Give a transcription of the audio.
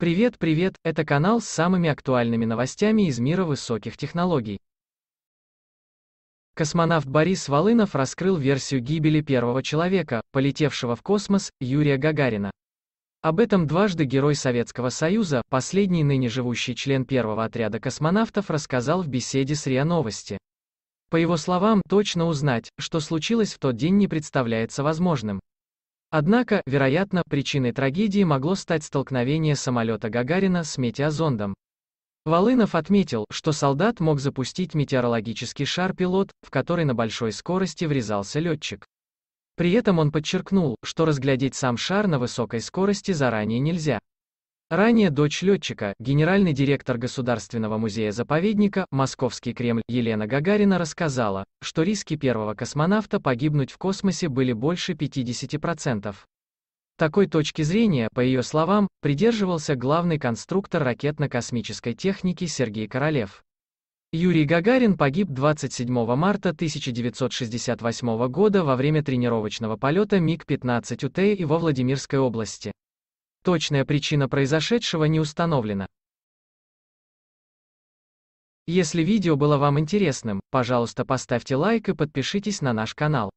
Привет, привет, это канал с самыми актуальными новостями из мира высоких технологий. Космонавт Борис Волынов раскрыл версию гибели первого человека, полетевшего в космос, Юрия Гагарина. Об этом дважды герой Советского Союза, последний ныне живущий член первого отряда космонавтов рассказал в беседе с РИА Новости. По его словам, точно узнать, что случилось в тот день не представляется возможным. Однако, вероятно, причиной трагедии могло стать столкновение самолета Гагарина с метеозондом. Волынов отметил, что солдат мог запустить метеорологический шар-пилот, в который на большой скорости врезался летчик. При этом он подчеркнул, что разглядеть сам шар на высокой скорости заранее нельзя. Ранее дочь летчика, генеральный директор Государственного музея-заповедника «Московский Кремль» Елена Гагарина рассказала, что риски первого космонавта погибнуть в космосе были больше 50%. Такой точки зрения, по ее словам, придерживался главный конструктор ракетно-космической техники Сергей Королев. Юрий Гагарин погиб 27 марта 1968 года во время тренировочного полета МиГ-15УТ и во Владимирской области. Точная причина произошедшего не установлена. Если видео было вам интересным, пожалуйста поставьте лайк и подпишитесь на наш канал.